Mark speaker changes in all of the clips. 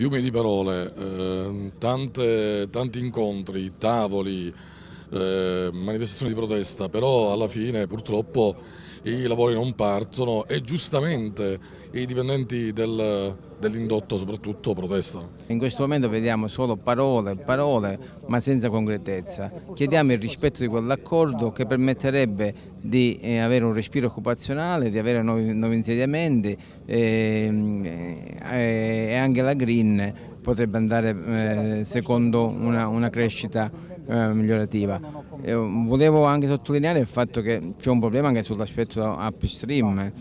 Speaker 1: fiumi di parole, eh, tante, tanti incontri, tavoli, eh, manifestazioni di protesta, però alla fine purtroppo i lavori non partono e giustamente i dipendenti del, dell'indotto soprattutto protestano. In questo momento vediamo solo parole, parole, ma senza concretezza.
Speaker 2: Chiediamo il rispetto di quell'accordo che permetterebbe di eh, avere un respiro occupazionale, di avere nuovi, nuovi insediamenti e, ehm, eh, e anche la green potrebbe andare eh, secondo una, una crescita eh, migliorativa. Eh, volevo anche sottolineare il fatto che c'è un problema anche sull'aspetto upstream, eh.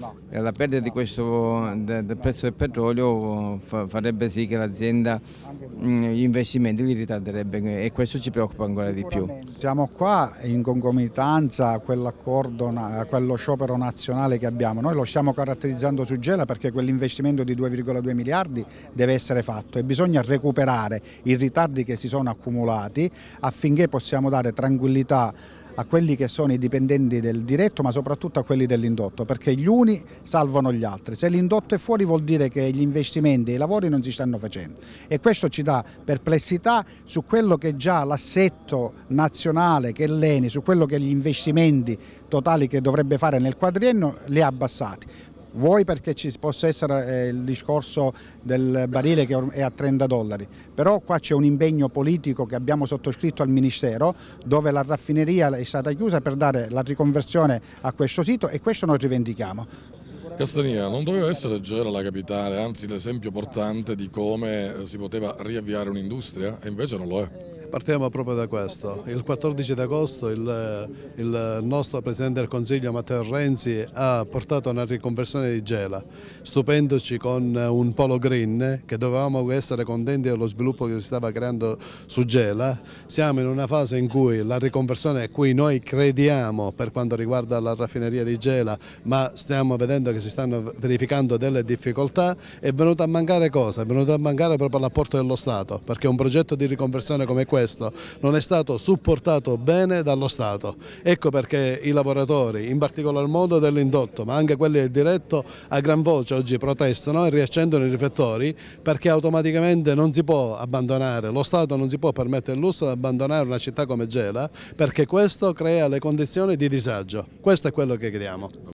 Speaker 2: la perdita di questo, de, del prezzo del petrolio fa, farebbe sì che l'azienda gli investimenti li ritarderebbe e questo ci preoccupa ancora di più.
Speaker 3: Siamo qua in concomitanza a quell'accordo, a quello sciopero nazionale che abbiamo, noi lo stiamo caratterizzando su Gela perché quell'investimento di 2,2 miliardi deve essere fatto e bisogna recuperare i ritardi che si sono accumulati affinché affinché possiamo dare tranquillità a quelli che sono i dipendenti del diretto ma soprattutto a quelli dell'indotto perché gli uni salvano gli altri. Se l'indotto è fuori vuol dire che gli investimenti e i lavori non si stanno facendo e questo ci dà perplessità su quello che è già l'assetto nazionale che è l'ENI, su quello che gli investimenti totali che dovrebbe fare nel quadriennio li ha abbassati vuoi perché ci possa essere eh, il discorso del barile che è a 30 dollari, però qua c'è un impegno politico che abbiamo sottoscritto al Ministero dove la raffineria è stata chiusa per dare la riconversione a questo sito e questo noi rivendichiamo.
Speaker 1: Castania non doveva essere Gela la capitale, anzi l'esempio portante di come si poteva riavviare un'industria e invece non lo è.
Speaker 4: Partiamo proprio da questo. Il 14 d'agosto il, il, nostro Presidente del Consiglio Matteo Renzi ha portato una riconversione di Gela, stupendoci con un polo green che dovevamo essere contenti dello sviluppo che si stava creando su Gela. Siamo in una fase in cui la riconversione a cui noi crediamo per quanto riguarda la raffineria di Gela, ma stiamo vedendo che si stanno verificando delle difficoltà, è venuto a mancare cosa? È venuto a mancare proprio l'apporto dello Stato, perché un progetto di riconversione come questo questo non è stato supportato bene dallo Stato. Ecco perché i lavoratori, in particolar modo dell'indotto, ma anche quelli del diretto, a gran voce oggi protestano e riaccendono i riflettori perché automaticamente non si può abbandonare, lo Stato non si può permettere il lusso di abbandonare una città come Gela perché questo crea le condizioni di disagio. Questo è quello che chiediamo.